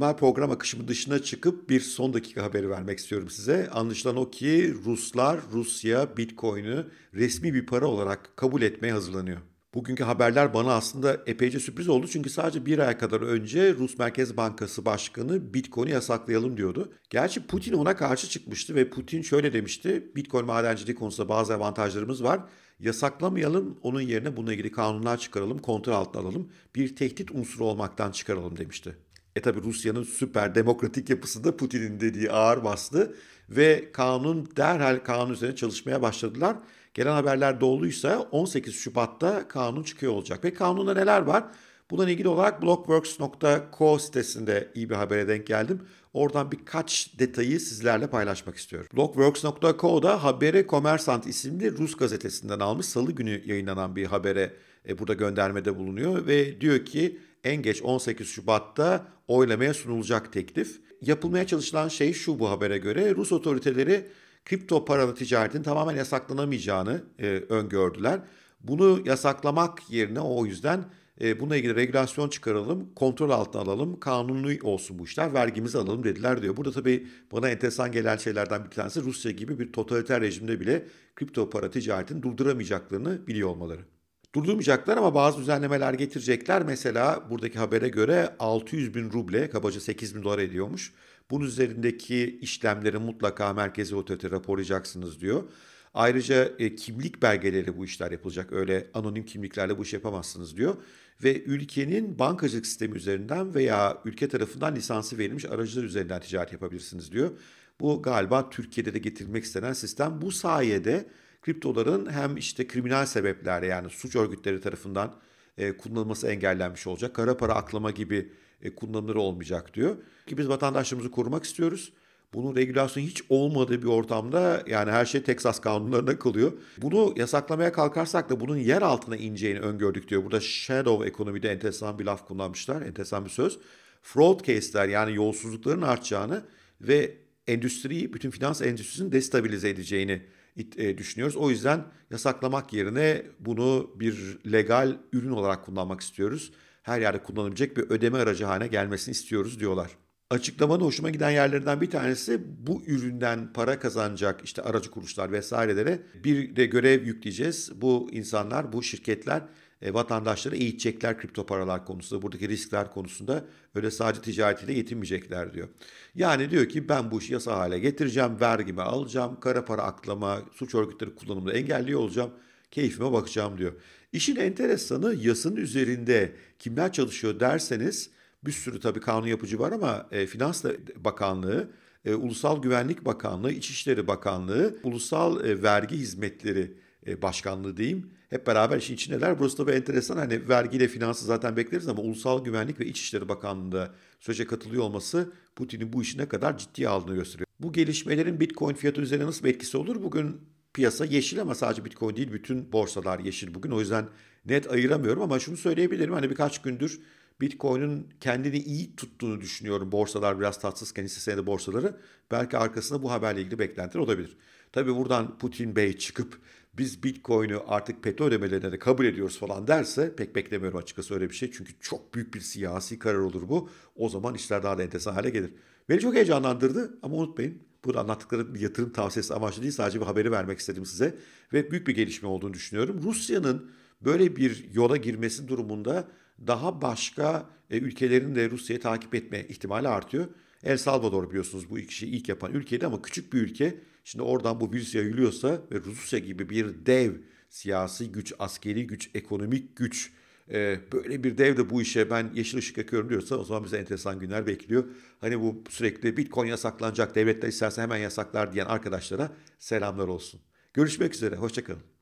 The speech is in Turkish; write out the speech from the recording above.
normal program akışımı dışına çıkıp bir son dakika haberi vermek istiyorum size. Anlaşılan o ki Ruslar Rusya Bitcoin'i resmi bir para olarak kabul etmeye hazırlanıyor. Bugünkü haberler bana aslında epeyce sürpriz oldu çünkü sadece bir ay kadar önce Rus Merkez Bankası Başkanı Bitcoin'i yasaklayalım diyordu. Gerçi Putin ona karşı çıkmıştı ve Putin şöyle demişti. Bitcoin madenciliği konusunda bazı avantajlarımız var. Yasaklamayalım, onun yerine bununla ilgili kanunlar çıkaralım, kontrol altına alalım. Bir tehdit unsuru olmaktan çıkaralım demişti. E tabi Rusya'nın süper demokratik yapısı da Putin'in dediği ağır bastı ve kanun derhal kanun üzerine çalışmaya başladılar. Gelen haberler doğruysa 18 Şubat'ta kanun çıkıyor olacak. Ve kanunda neler var? Bununla ilgili olarak blockworks.co sitesinde iyi bir habere denk geldim. Oradan birkaç detayı sizlerle paylaşmak istiyorum. Blockworks.co'da habere Komersant isimli Rus gazetesinden almış salı günü yayınlanan bir habere e, burada göndermede bulunuyor ve diyor ki en geç 18 Şubat'ta oylamaya sunulacak teklif. Yapılmaya çalışılan şey şu bu habere göre Rus otoriteleri kripto paralı ticaretin tamamen yasaklanamayacağını e, öngördüler. Bunu yasaklamak yerine o yüzden e, bununla ilgili regülasyon çıkaralım, kontrol altına alalım, kanunlu olsun bu işler, vergimizi alalım dediler diyor. Burada tabii bana enteresan gelen şeylerden bir tanesi Rusya gibi bir totaliter rejimde bile kripto para ticaretini durduramayacaklarını biliyor olmaları. Durdurmayacaklar ama bazı düzenlemeler getirecekler. Mesela buradaki habere göre 600 bin ruble, kabaca 8 bin dolar ediyormuş. Bunun üzerindeki işlemleri mutlaka merkezi otorite raporlayacaksınız diyor. Ayrıca e, kimlik belgeleri bu işler yapılacak. Öyle anonim kimliklerle bu iş yapamazsınız diyor. Ve ülkenin bankacılık sistemi üzerinden veya ülke tarafından lisansı verilmiş aracılar üzerinden ticaret yapabilirsiniz diyor. Bu galiba Türkiye'de de getirmek istenen sistem. Bu sayede kriptoların hem işte kriminal sebeplerle yani suç örgütleri tarafından e, kullanılması engellenmiş olacak. Kara para aklama gibi e, kullanımları olmayacak diyor. Ki biz vatandaşlarımızı korumak istiyoruz. Bunun regülasyonu hiç olmadığı bir ortamda yani her şey Texas kanunlarına kılıyor. Bunu yasaklamaya kalkarsak da bunun yer altına ineceğini öngördük diyor. Burada shadow ekonomide enteresan bir laf kullanmışlar, enteresan bir söz. Fraud case'ler yani yolsuzlukların artacağını ve endüstriyi, bütün finans endüstrisini destabilize edeceğini e, düşünüyoruz. O yüzden yasaklamak yerine bunu bir legal ürün olarak kullanmak istiyoruz. Her yerde kullanılabilecek bir ödeme aracı haline gelmesini istiyoruz diyorlar. Açıklamanın hoşuma giden yerlerinden bir tanesi bu üründen para kazanacak işte aracı kuruluşlar vesairelere bir de görev yükleyeceğiz. Bu insanlar, bu şirketler e, vatandaşları eğitecekler kripto paralar konusunda. Buradaki riskler konusunda öyle sadece ticaretiyle yetinmeyecekler diyor. Yani diyor ki ben bu işi yasa hale getireceğim, vergimi alacağım, kara para aklama, suç örgütleri kullanımını engelliyor olacağım, keyfime bakacağım diyor. İşin enteresanı yasının üzerinde kimler çalışıyor derseniz bir sürü tabii kanun yapıcı var ama e, Finans Bakanlığı e, Ulusal Güvenlik Bakanlığı, İçişleri Bakanlığı, Ulusal e, Vergi Hizmetleri e, başkanlığı diyeyim. Hep beraber işin der Burası tabii enteresan hani vergiyle finansı zaten bekleriz ama Ulusal Güvenlik ve İçişleri Bakanlığı'nda sürece katılıyor olması Putin'in bu işi ne kadar ciddiye aldığını gösteriyor. Bu gelişmelerin Bitcoin fiyatı üzerine nasıl bir etkisi olur? Bugün piyasa yeşil ama sadece Bitcoin değil bütün borsalar yeşil bugün. O yüzden net ayıramıyorum ama şunu söyleyebilirim. Hani birkaç gündür Bitcoin'in kendini iyi tuttuğunu düşünüyorum. Borsalar biraz tatsız hisse senedi borsaları. Belki arkasında bu haberle ilgili beklentiler olabilir. Tabii buradan Putin Bey çıkıp biz Bitcoin'i artık peto ödemelerine de kabul ediyoruz falan derse pek beklemiyorum açıkçası öyle bir şey. Çünkü çok büyük bir siyasi karar olur bu. O zaman işler daha da enteresan hale gelir. Beni çok heyecanlandırdı ama unutmayın burada anlattıklarım yatırım tavsiyesi amaçlı değil sadece bir haberi vermek istedim size. Ve büyük bir gelişme olduğunu düşünüyorum. Rusya'nın böyle bir yola girmesi durumunda daha başka e, ülkelerin de Rusya'yı takip etme ihtimali artıyor. El Salvador biliyorsunuz bu iki şeyi ilk yapan ülkeydi ama küçük bir ülke. Şimdi oradan bu virüs yayılıyorsa ve Rusya gibi bir dev siyasi güç, askeri güç, ekonomik güç e, böyle bir dev de bu işe ben yeşil ışık yakıyorum diyorsa o zaman bize enteresan günler bekliyor. Hani bu sürekli Bitcoin yasaklanacak, devletler isterse hemen yasaklar diyen arkadaşlara selamlar olsun. Görüşmek üzere, hoşçakalın.